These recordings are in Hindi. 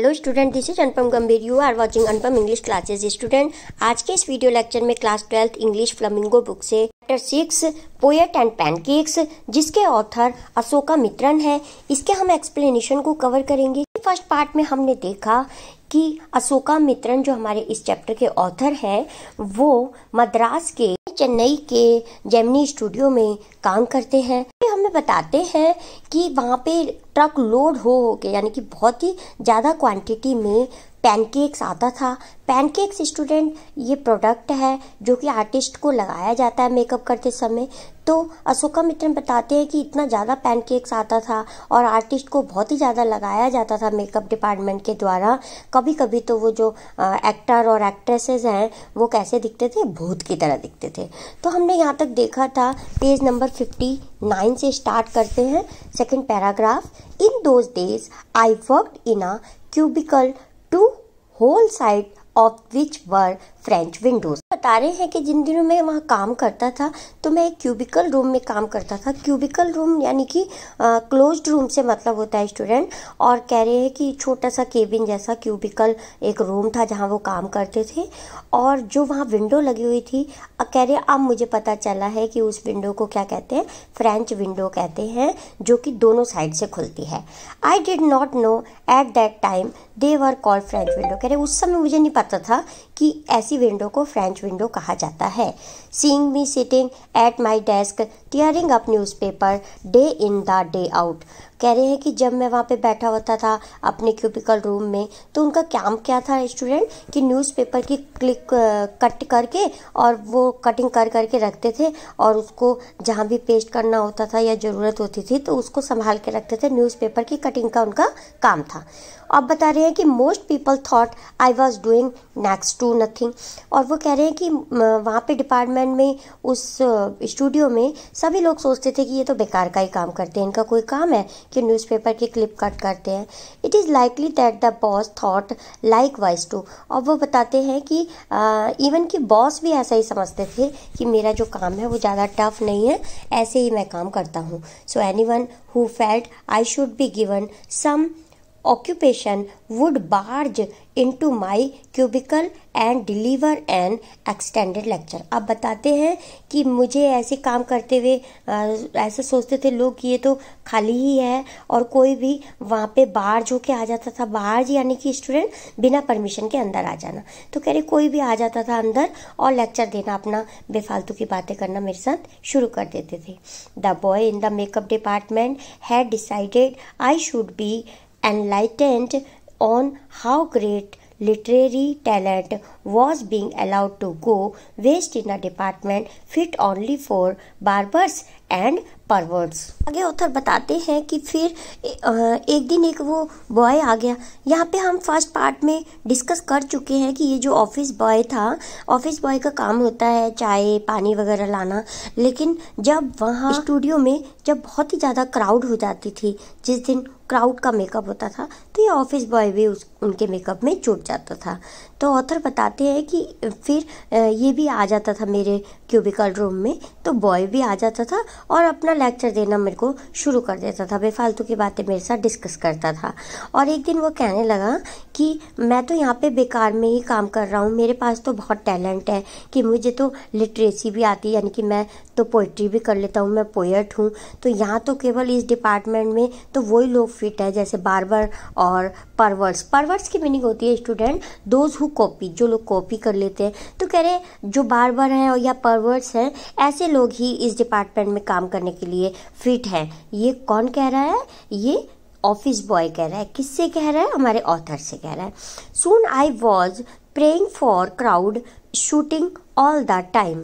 Hello student this is Anupam Gambhir you are watching Anupam English classes student आज के इस वीडियो लेक्चर में class twelfth English Flamingo book से chapter six poet and pancakes जिसके ऑथर अशोका मित्रन है इसके हम एक्सप्लेनेशन को कवर करेंगे फर्स्ट पार्ट में हमने देखा कि अशोका मित्रन जो हमारे इस चैप्टर के ऑथर हैं वो मद्रास के चेन्नई के जेमनी स्टूडियो में काम करते हैं हमें बताते हैं कि वहाँ पे ट्रक लोड हो हो के यानी कि बहुत ही ज़्यादा क्वांटिटी में पैनकेक्स आता था पैनकेक्स स्टूडेंट ये प्रोडक्ट है जो कि आर्टिस्ट को लगाया जाता है मेकअप करते समय तो अशोका मित्र बताते हैं कि इतना ज़्यादा पैनकेक्स आता था और आर्टिस्ट को बहुत ही ज़्यादा लगाया जाता था मेकअप डिपार्टमेंट के द्वारा कभी कभी तो वो जो एक्टर और एक्ट्रेसेस हैं वो कैसे दिखते थे भूत की तरह दिखते थे तो हमने यहाँ तक देखा था पेज नंबर फिफ्टी नाइन से स्टार्ट करते हैं second paragraph in those days I worked in a cubicle two whole sides of which were French windows बता रहे हैं कि जिन दिनों मैं वहाँ काम करता था तो मैं एक क्यूबिकल रूम में काम करता था क्यूबिकल रूम यानी कि क्लोज्ड रूम से मतलब होता है स्टूडेंट और कह रहे हैं कि छोटा सा केबिन जैसा क्यूबिकल एक रूम था जहाँ वो काम करते थे और जो वहाँ विंडो लगी हुई थी कह रहे अब मुझे पता चला है कि उस विंडो को क्या कहते हैं फ्रेंच विंडो कहते हैं जो कि दोनों साइड से खुलती है I did not know at that time they were called French window कह रहे उस समय मुझे नहीं पता था कि ऐसे ऐसी विंडो को फ्रेंच विंडो कहा जाता है seeing me sitting at my desk tearing up newspaper day in the day out कह रहे हैं कि जब मैं वहाँ पे बैठा होता था अपने क्यूबिकल रूम में तो उनका काम क्या था स्टूडेंट कि न्यूज़पेपर की क्लिक कट करके और वो कटिंग कर करके रखते थे और उसको जहाँ भी पेस्ट करना होता था या ज़रूरत होती थी तो उसको संभाल के रखते थे न्यूज़पेपर की कटिंग का उनका काम था अब बता रहे हैं कि most people thought I was doing next to nothing और वो कह रहे हैं कि वहाँ पे डिपार्टमेंट में उस स्टूडियो में सभी लोग सोचते थे कि ये तो बेकार का ही काम करते हैं इनका कोई काम है कि न्यूज़पेपर की क्लिप कट करते हैं it is likely that the boss thought likewise too और वो बताते हैं कि इवन कि बॉस भी ऐसा ही समझते थे कि मेरा जो काम है वो ज़्यादा टफ नहीं है ऐसे ही मैं काम करता हूँ so anyone who felt I should be given some occupation would barge into my cubicle and deliver an extended lecture. अब बताते हैं कि मुझे ऐसे काम करते हुए ऐसा सोचते थे लोग ये तो खाली ही है और कोई भी वहाँ पे बार्ज होके आ जाता था बार्ज यानी कि स्टूडेंट बिना परमिशन के अंदर आ जाना तो कह रहे कोई भी आ जाता था अंदर और लेक्चर देना अपना बेफालतू की बातें करना मेरे साथ शुरू कर देते थे the boy in the makeup department had decided I should be enlightened on how great literary talent was being allowed to go waste in a department fit only for barbers and perverts आगे ऑथर बताते हैं कि फिर एक दिन एक वो बॉय आ गया यहाँ पे हम फर्स्ट पार्ट में डिस्कस कर चुके हैं कि ये जो ऑफिस बॉय था ऑफिस बॉय का काम होता है चाय पानी वगैरह लाना लेकिन जब वहाँ स्टूडियो में जब बहुत ही ज़्यादा क्राउड हो जाती थी जिस दिन क्राउड का मेकअप होता था तो ये ऑफिस बॉय भी उस उनके मेकअप में जुट जाता था तो ऑथर बताते हैं कि फिर ये भी आ जाता था मेरे क्यूबिकल रूम में तो बॉय भी आ जाता था और अपना लेक्चर देना मेरे को शुरू कर देता था बेफालतू की बातें मेरे साथ डिस्कस करता था और एक दिन वो कहने लगा कि मैं तो यहाँ पे बेकार में ही काम कर रहा हूँ मेरे पास तो बहुत टैलेंट है कि मुझे तो लिटरेसी भी आती है यानी कि मैं तो पोइट्री भी कर लेता हूँ मैं पोएट हूँ तो यहाँ तो केवल इस डिपार्टमेंट में तो वही लोग फिट है जैसे बारबर और परवर्स परवर्स की मीनिंग होती है स्टूडेंट दोज हु कॉपी जो लोग कॉपी कर लेते हैं तो कह रहे जो बारबर हैं और या परवर्स हैं ऐसे लोग ही इस डिपार्टमेंट में काम करने के लिए फिट हैं ये कौन कह रहा है ये ऑफिस बॉय कह रहा है किससे कह रहा है हमारे ऑथर से कह रहा है soon I was praying for crowd shooting all the time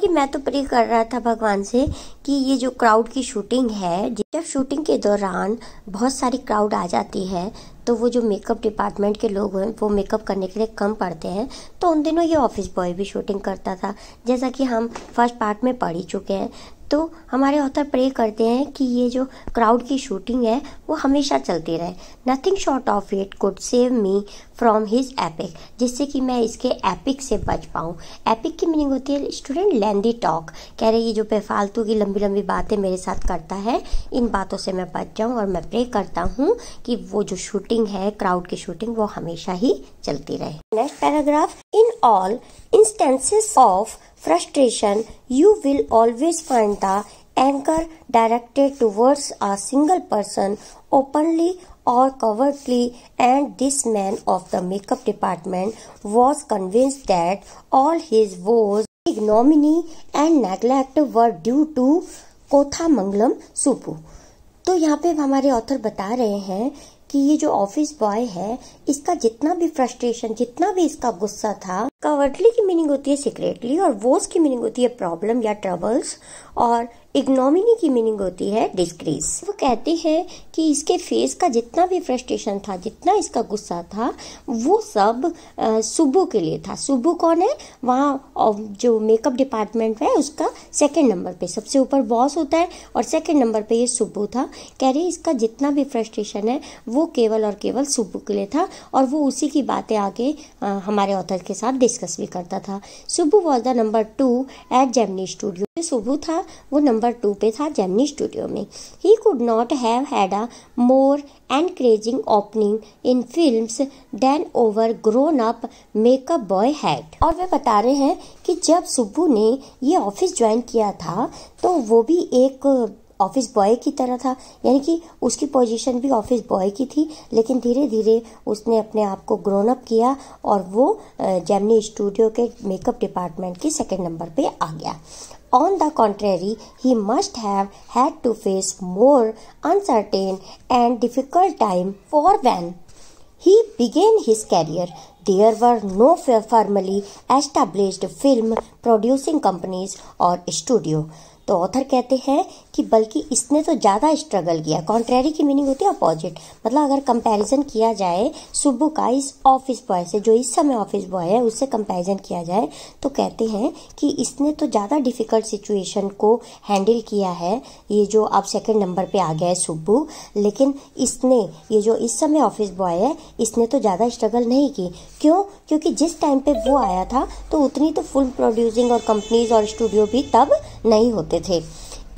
कि मैं तो प्रे कर रहा था भगवान से कि ये जो क्राउड की शूटिंग है जब शूटिंग के दौरान बहुत सारी क्राउड आ जाती है तो वो जो मेकअप डिपार्टमेंट के लोग हैं वो मेकअप करने के लिए कम पड़ते हैं तो उन दिनों ये ऑफिस बॉय भी शूटिंग करता था जैसा कि हम फर्स्ट पार्ट में पढ़ ही चुके हैं तो हमारे ऑथर प्रे करते हैं कि ये जो क्राउड की शूटिंग है वो हमेशा चलती रहे nothing short of it could save me from his epic जिससे कि मैं इसके एपिक से बच पाऊँ एपिक की मीनिंग होती है स्टूडेंट लेंदी टॉक कह रहे ये जो बेफालतू की लंबी लंबी बातें मेरे साथ करता है इन बातों से मैं बच जाऊँ और मैं प्रे करता हूँ कि वो जो शूटिंग है क्राउड की शूटिंग वो हमेशा ही चलती रहे next paragraph in all instances of frustration, you will always find the anger directed towards a single person openly or covertly and this man of the makeup department was convinced that all his woes, ignominy and neglect were due to Kothamangalam Subbu तो यहाँ पे हमारे ऑथर बता रहे हैं कि ये जो ऑफिस बॉय है इसका जितना भी फ्रस्ट्रेशन जितना भी इसका गुस्सा था कवर्डली की मीनिंग होती है सीक्रेटली और वोस की मीनिंग होती है प्रॉब्लम या ट्रबल्स और इग्नोमिनी की मीनिंग होती है डिस्क्रीज वो कहते हैं कि इसके फेस का जितना भी फ्रस्ट्रेशन था जितना इसका गुस्सा था वो सब सुबह के लिए था सुबह कौन है वहाँ जो मेकअप डिपार्टमेंट है उसका सेकेंड नंबर पे सबसे ऊपर बॉस होता है और सेकेंड नंबर पे ये सुबह था कह रहे इसका जितना भी फ्रस्ट्रेशन है वो केवल और केवल सुबह के लिए था और वो उसी की बातें आगे हमारे ऑथर के साथ पेशकश भी करता था Subbu was the number two at Gemini Studio जो सुबू था वो नंबर टू पे था जेमनी स्टूडियो में ही could not have had a more and crazing opening in film than over grown up makeup boy had और वे बता रहे हैं कि जब सुबह ने ये ऑफिस ज्वाइन किया था तो वो भी एक ऑफिस बॉय की तरह था यानी कि उसकी पोजीशन भी ऑफिस बॉय की थी लेकिन धीरे धीरे उसने अपने आप को ग्रोन अप किया और वो जेमनी स्टूडियो के मेकअप डिपार्टमेंट के सेकेंड नंबर पे आ गया on the contrary he must had to face more uncertain and difficult time for when he began his career there were no formally established film producing companies और स्टूडियो तो ऑथर कहते हैं कि बल्कि इसने तो ज़्यादा स्ट्रगल किया कॉन्ट्रेरी की मीनिंग होती है अपोजिट मतलब अगर कंपैरिजन किया जाए सुबह का इस ऑफिस बॉय से जो इस समय ऑफिस बॉय है उससे कंपैरिजन किया जाए तो कहते हैं कि इसने तो ज़्यादा डिफ़िकल्ट सिचुएशन को हैंडल किया है ये जो अब सेकेंड नंबर पर आ गया है सुबह लेकिन इसने ये जो इस समय ऑफिस बॉय है इसने तो ज़्यादा स्ट्रगल नहीं की क्यों क्योंकि जिस टाइम पे वो आया था तो उतनी तो फुल प्रोड्यूसिंग और कंपनीज और स्टूडियो भी तब नहीं होते थे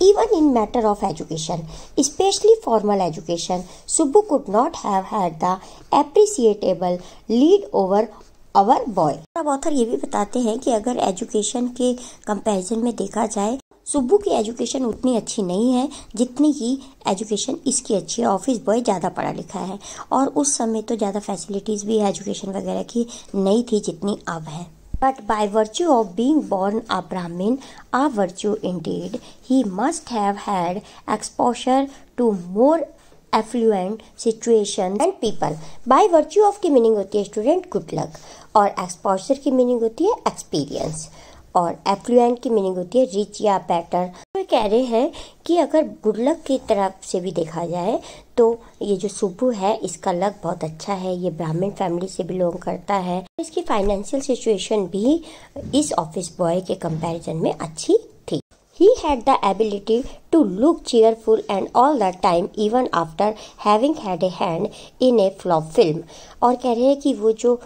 even in matter of education, especially formal education. Subbu could not have had the appreciable lead over our boy. अब ऑथर ये भी बताते हैं कि अगर एजुकेशन के कंपैरिजन में देखा जाए सुब्बू की एजुकेशन उतनी अच्छी नहीं है जितनी ही एजुकेशन इसकी अच्छी है ऑफिस बॉय ज़्यादा पढ़ा लिखा है और उस समय तो ज़्यादा फैसिलिटीज़ भी एजुकेशन वगैरह की नहीं थी जितनी अब है But by virtue of being born a Brahmin, a virtue indeed, he must have had exposure to more affluent situations and people. By virtue of की meaning होती है student good luck, or exposure की meaning होती है experience, or affluent की meaning होती है rich या better. पर कह रहे हैं कि अगर गुडलक की तरफ से भी देखा जाए तो ये जो सुबु है इसका लक बहुत अच्छा है ये ब्राह्मण फैमिली से बिलोंग करता है इसकी फाइनेंशियल सिचुएशन भी इस ऑफिस बॉय के कंपैरिजन में अच्छी थी he had the ability to look cheerful and all the time even after having had a hand in a flop film और कह रहे हैं कि वो जो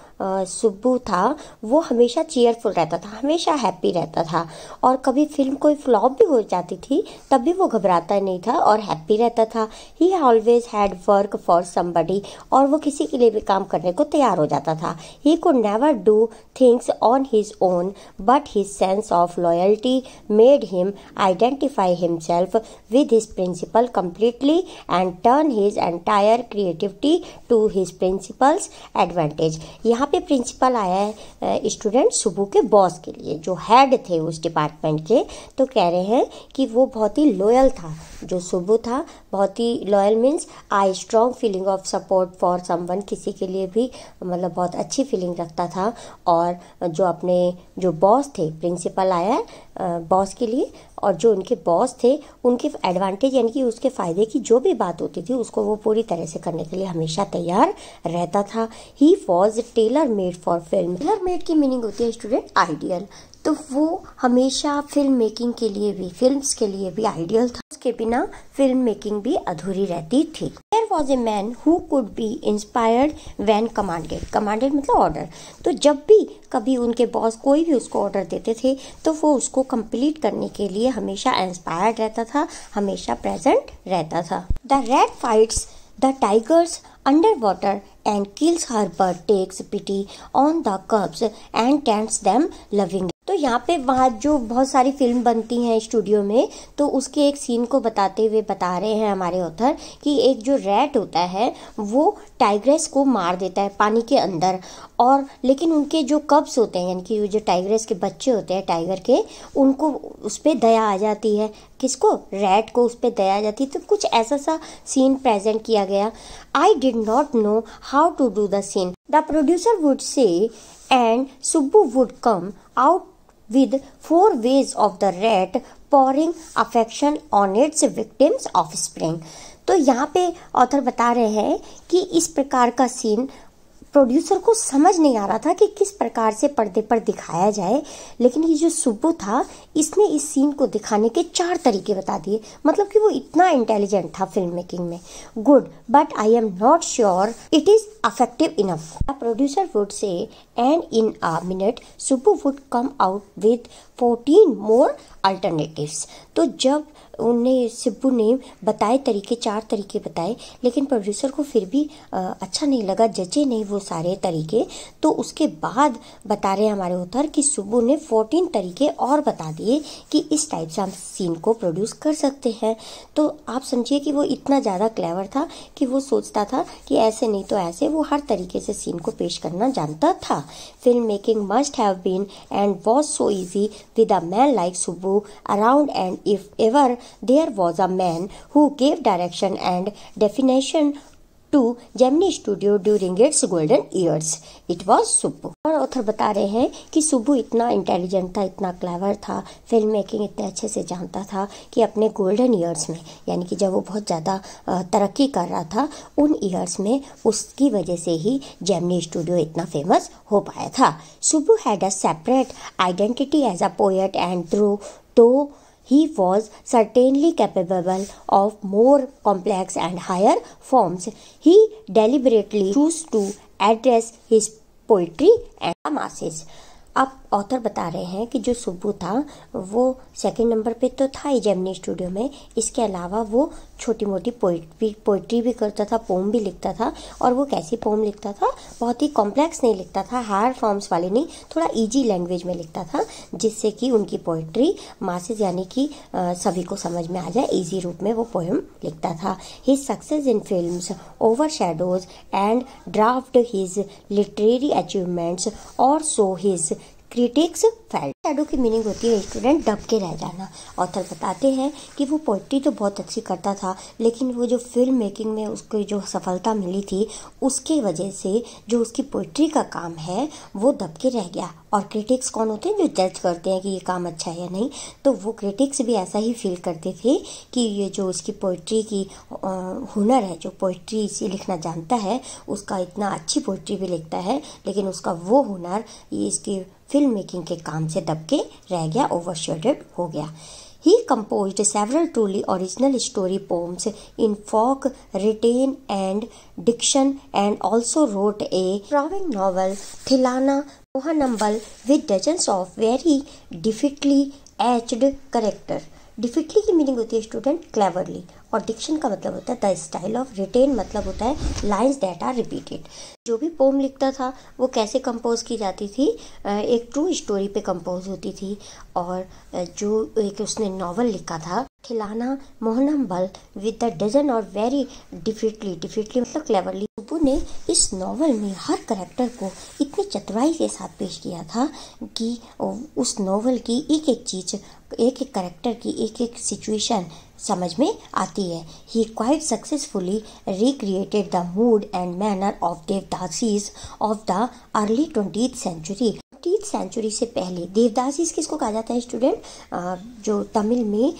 सुब्बू था वो हमेशा चेयरफुल रहता था हमेशा हैप्पी रहता था और कभी फिल्म कोई फ्लॉप भी हो जाती थी तब भी वो घबराता नहीं था और हैप्पी रहता था he always had work for somebody और वो किसी के लिए भी काम करने को तैयार हो जाता था ही को never do things on his own but his sense of loyalty made him identify himself with his principal completely and turn his entire creativity to his principal's advantage यहाँ पे principal आया है स्टूडेंट सुबह के बॉस के लिए जो हेड थे उस डिपार्टमेंट के तो कह रहे हैं कि वो बहुत ही लोयल था जो सुबह था बहुत ही loyal means I strong feeling of support for someone किसी के लिए भी मतलब बहुत अच्छी फीलिंग रखता था और जो अपने जो बॉस थे प्रिंसिपल आया बॉस के लिए और जो उनके बॉस थे उनके एडवांटेज यानी कि उसके फ़ायदे की जो भी बात होती थी उसको वो पूरी तरह से करने के लिए हमेशा तैयार रहता था he was tailor made for film tailor made की मीनिंग होती है स्टूडेंट आइडियल तो वो हमेशा फिल्म मेकिंग के लिए भी फिल्म्स के लिए भी आइडियल था उसके बिना फिल्म मेकिंग भी अधूरी रहती थी there was a man who could be inspired when commanded commanded मतलब ऑर्डर तो जब भी कभी उनके बॉस कोई भी उसको ऑर्डर देते थे तो वो उसको कंप्लीट करने के लिए हमेशा इंस्पायर्ड रहता था हमेशा प्रेजेंट रहता था the red fights the tigers under water and kills her bird takes pity on the cubs and tents them loving तो यहाँ पे वहाँ जो बहुत सारी फिल्म बनती हैं स्टूडियो में तो उसके एक सीन को बताते हुए बता रहे हैं हमारे ऑथर कि एक जो रैट होता है वो टाइग्रेस को मार देता है पानी के अंदर और लेकिन उनके जो कब्स होते हैं यानी कि जो टाइग्रेस के बच्चे होते हैं टाइगर के उनको उस पर दया आ जाती है किसको रैट को उस पर दया आ जाती है तो कुछ ऐसा सा सीन प्रेजेंट किया गया I did not know how to do the scene the producer would say and Subbu would come out with four ways of the rat pouring affection on its victim's offspring तो यहाँ पे ऑथर बता रहे हैं कि इस प्रकार का सीन प्रोड्यूसर को समझ नहीं आ रहा था कि किस प्रकार से पर्दे पर दिखाया जाए लेकिन ये जो सुबो था इसने इस सीन को दिखाने के चार तरीके बता दिए मतलब कि वो इतना इंटेलिजेंट था फिल्म मेकिंग में good but I am not sure it is affective enough producer would say and in a minute Subbu would come out with fourteen more alternative तो जब उन्हें सिब्बू ने बताए तरीके चार तरीके बताए लेकिन प्रोड्यूसर को फिर भी अच्छा नहीं लगा जचे नहीं वो सारे तरीके तो उसके बाद बता रहे हमारे होतर कि सिब्बू ने फोर्टीन तरीके और बता दिए कि इस टाइप से हम सीन को प्रोड्यूस कर सकते हैं तो आप समझिए कि वो इतना ज़्यादा क्लेवर था कि वो सोचता था कि ऐसे नहीं तो ऐसे वो हर तरीके से सीन को पेश करना जानता था film making must have been and was so easy with a man like Subbu around and if ever there was a man who gave direction and definition to Gemini Studio during its golden years it was Subbu और ऑथर बता रहे हैं कि सुब्बू इतना इंटेलिजेंट था इतना क्लेवर था फिल्म मेकिंग इतने अच्छे से जानता था कि अपने गोल्डन ईयर्स में यानी कि जब वो बहुत ज़्यादा तरक्की कर रहा था उन ईयर्स में उसकी वजह से ही जेमनी स्टूडियो इतना फेमस हो पाया था Subbu had a separate identity as a poet and through though He was certainly capable of more complex and higher forms. He deliberately chose to address his poetry and masses. Up author बता रहे हैं कि जो सुब्बू था वो सेकंड नंबर पे तो था ही जेमनी स्टूडियो में इसके अलावा वो छोटी मोटी पोइट पोइट्री भी करता था पोम भी लिखता था और वो कैसी पोम लिखता था बहुत ही कॉम्प्लेक्स नहीं लिखता था हार्ड फॉर्म्स वाले नहीं थोड़ा ईजी लैंग्वेज में लिखता था जिससे कि उनकी पोइट्री मासिस यानी कि सभी को समझ में आ जाए ईजी रूप में वो पोएम लिखता था his success in film overshadows and draft his literary achievements or so his critics feel shadow की मीनिंग होती है स्टूडेंट डब के रह जाना ऑथर बताते हैं कि वो पोइट्री तो बहुत अच्छी करता था लेकिन वो जो फिल्म मेकिंग में उसको जो सफलता मिली थी उसके वजह से जो उसकी पोइट्री का काम है वो दब के रह गया और क्रिटिक्स कौन होते हैं जो जज करते हैं कि ये काम अच्छा है या नहीं तो वो क्रिटिक्स भी ऐसा ही फील करते थे कि ये जो उसकी पोइट्री की हुनर है जो पोइट्री से लिखना जानता है उसका इतना अच्छी पोइट्री भी लिखता है लेकिन उसका वो हुनर ये इसकी फिल्म मेकिंग के काम से दबके रह गया ओवरशेडेड हो गया he composed several truly original story poems in folk written and diction and also wrote a drawing novel Thillana Mohanambal with dozens of very deftly etched character deftly की मीनिंग होती है स्टूडेंट क्लेवरली और डिक्शन का मतलब होता है द स्टाइल ऑफ रिटेन मतलब होता है लाइन्स डेट आर रिपीटेड जो भी पोम लिखता था वो कैसे कंपोज की जाती थी एक ट्रू स्टोरी पे कंपोज होती थी और जो एक उसने नावल लिखा था Thillana Mohanambal with the dozen और वेरी डिफिटली डिफिटली मतलब क्लेवरली सुबू ने इस नावल में हर करेक्टर को इतनी चतुराई के साथ पेश किया था कि उस नावल की एक एक चीज़ एक एक करेक्टर की एक एक सिचुएशन समझ में आती है he quite successfully recreated the mood and manner of devadasis of the early twenty century century से पहले देवदासीज किसको कहा जाता है स्टूडेंट जो तमिल में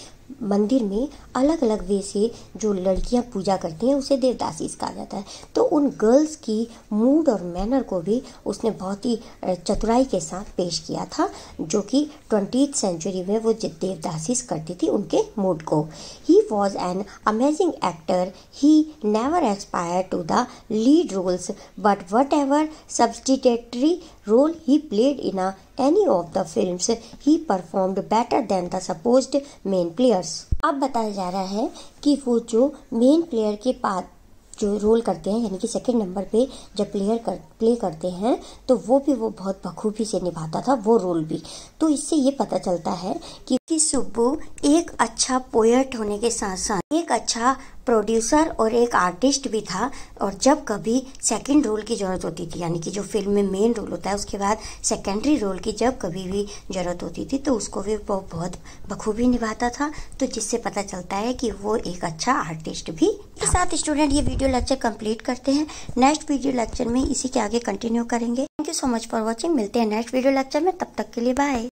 मंदिर में अलग अलग वे से जो लड़कियां पूजा करती हैं उसे देवदासीज कहा जाता है तो उन गर्ल्स की मूड और मैनर को भी उसने बहुत ही चतुराई के साथ पेश किया था जो कि ट्वेंटी सेंचुरी में वो देवदासीज करती थी उनके मूड को ही was an amazing actor he never expire to the lead roles but whatever substitutory role he played in a any of the films he performed better than the supposed main players. अब बताया जा रहा है कि वो जो मेन प्लेयर के पास जो रोल करते हैं यानी कि सेकंड नंबर पे जो प्लेयर कर, प्ले करते हैं तो वो भी वो बहुत बखूबी से निभाता था वो रोल भी तो इससे ये पता चलता है कि, कि सुब्बू एक अच्छा पोएट होने के साथ साथ एक अच्छा प्रोड्यूसर और एक आर्टिस्ट भी था और जब कभी सेकंड रोल की ज़रूरत होती थी यानी कि जो फिल्म में मेन रोल होता है उसके बाद सेकेंडरी रोल की जब कभी भी ज़रूरत होती थी तो उसको भी वो बहुत बखूबी निभाता था तो जिससे पता चलता है कि वो एक अच्छा आर्टिस्ट भी साथ स्टूडेंट ये वीडियो लेक्चर कंप्लीट करते हैं नेक्स्ट वीडियो लेक्चर में इसी के आगे कंटिन्यू करेंगे thank you so much for watching मिलते हैं नेक्स्ट वीडियो लेक्चर में तब तक के लिए बाय